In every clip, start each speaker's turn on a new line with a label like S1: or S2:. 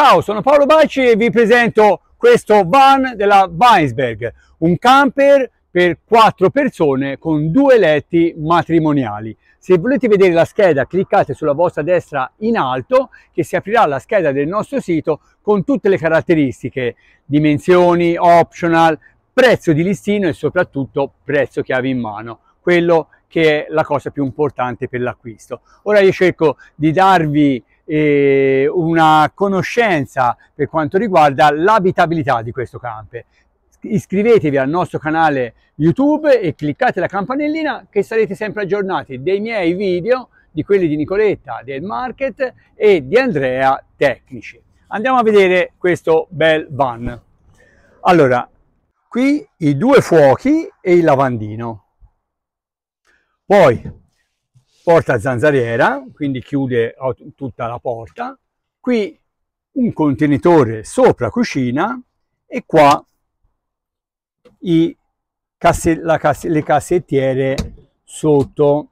S1: Ciao, sono Paolo Baci e vi presento questo van della Weinsberg, un camper per quattro persone con due letti matrimoniali. Se volete vedere la scheda cliccate sulla vostra destra in alto che si aprirà la scheda del nostro sito con tutte le caratteristiche, dimensioni, optional, prezzo di listino e soprattutto prezzo chiave in mano, quello che è la cosa più importante per l'acquisto. Ora io cerco di darvi eh, una conoscenza per quanto riguarda l'abitabilità di questo camper. Iscrivetevi al nostro canale YouTube e cliccate la campanellina che sarete sempre aggiornati dei miei video, di quelli di Nicoletta del Market e di Andrea Tecnici. Andiamo a vedere questo bel van. Allora, qui i due fuochi e il lavandino. Poi porta zanzariera, quindi chiude tutta la porta, qui un contenitore sopra cucina e qua i casse, casse, le cassettiere sotto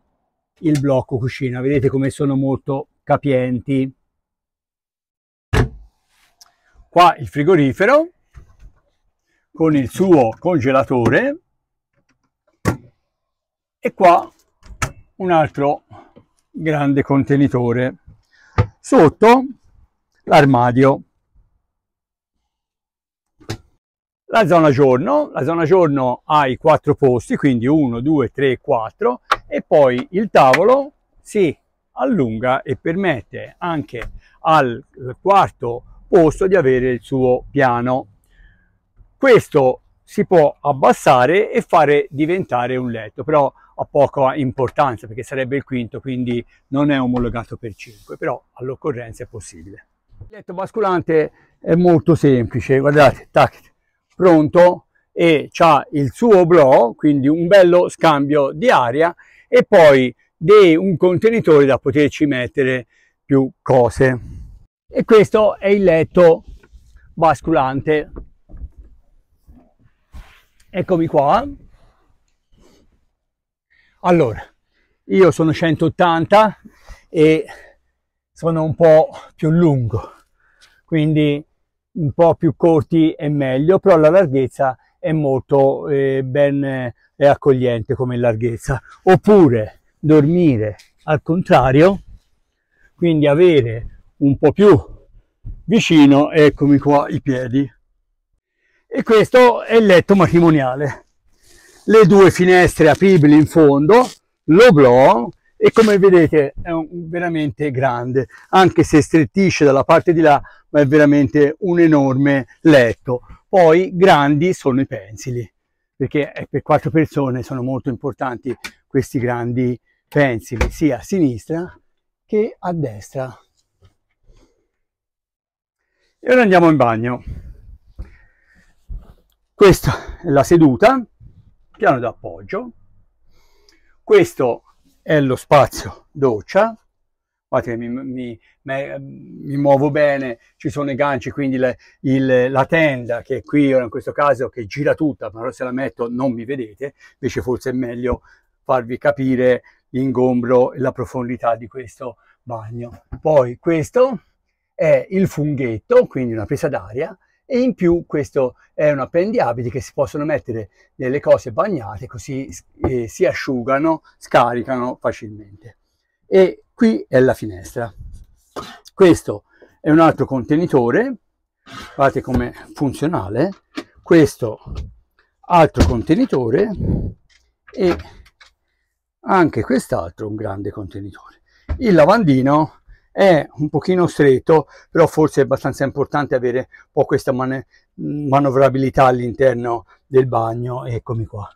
S1: il blocco cucina. Vedete come sono molto capienti. Qua il frigorifero con il suo congelatore e qua un altro grande contenitore. Sotto l'armadio. La zona giorno, la zona giorno ha i quattro posti, quindi 1, 2, 3, 4 e poi il tavolo si allunga e permette anche al quarto posto di avere il suo piano. Questo si può abbassare e fare diventare un letto, però ha poca importanza perché sarebbe il quinto, quindi non è omologato per 5, però all'occorrenza è possibile. Il letto basculante è molto semplice, guardate, tac, pronto e ha il suo blow, quindi un bello scambio di aria e poi dei, un contenitore da poterci mettere più cose. E questo è il letto basculante Eccomi qua. Allora, io sono 180 e sono un po' più lungo, quindi un po' più corti è meglio, però la larghezza è molto eh, ben eh, accogliente come larghezza. Oppure dormire al contrario, quindi avere un po' più vicino, eccomi qua i piedi, e questo è il letto matrimoniale. Le due finestre apribili in fondo, lo l'oblò e come vedete è veramente grande, anche se strettisce dalla parte di là, ma è veramente un enorme letto. Poi grandi sono i pensili, perché eh, per quattro persone sono molto importanti questi grandi pensili, sia a sinistra che a destra. E ora andiamo in bagno. Questa è la seduta, piano d'appoggio. Questo è lo spazio doccia. Guardate, mi, mi, me, mi muovo bene, ci sono i ganci, quindi le, il, la tenda che qui, in questo caso, che gira tutta, però se la metto non mi vedete, invece forse è meglio farvi capire l'ingombro e la profondità di questo bagno. Poi questo è il funghetto, quindi una presa d'aria, e in più questo è un appendiabile che si possono mettere nelle cose bagnate così eh, si asciugano, scaricano facilmente. E qui è la finestra. Questo è un altro contenitore, guardate come funzionale, questo altro contenitore e anche quest'altro un grande contenitore. Il lavandino è un pochino stretto, però forse è abbastanza importante avere un po' questa man manovrabilità all'interno del bagno. Eccomi qua.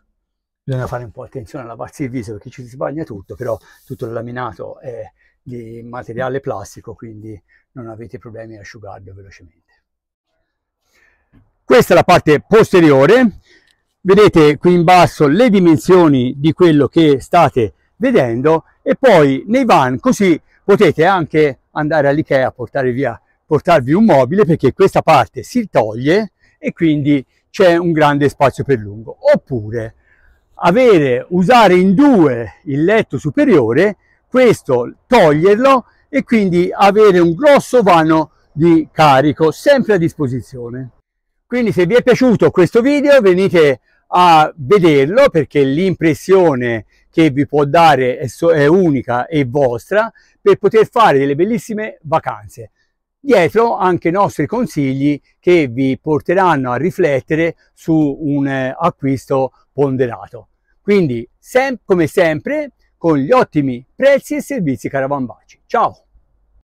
S1: Bisogna fare un po' attenzione a lavarsi il viso perché ci si sbaglia tutto, però tutto il laminato è di materiale plastico, quindi non avete problemi ad asciugarlo velocemente. Questa è la parte posteriore. Vedete qui in basso le dimensioni di quello che state vedendo e poi nei van così potete anche andare all'Ikea a portare via, portarvi un mobile perché questa parte si toglie e quindi c'è un grande spazio per lungo. Oppure avere, usare in due il letto superiore, questo toglierlo e quindi avere un grosso vano di carico sempre a disposizione. Quindi se vi è piaciuto questo video venite a vederlo perché l'impressione che vi può dare è, so è unica e vostra per poter fare delle bellissime vacanze dietro anche i nostri consigli che vi porteranno a riflettere su un eh, acquisto ponderato. Quindi, sem come sempre, con gli ottimi prezzi e servizi Caravan Baci. Ciao!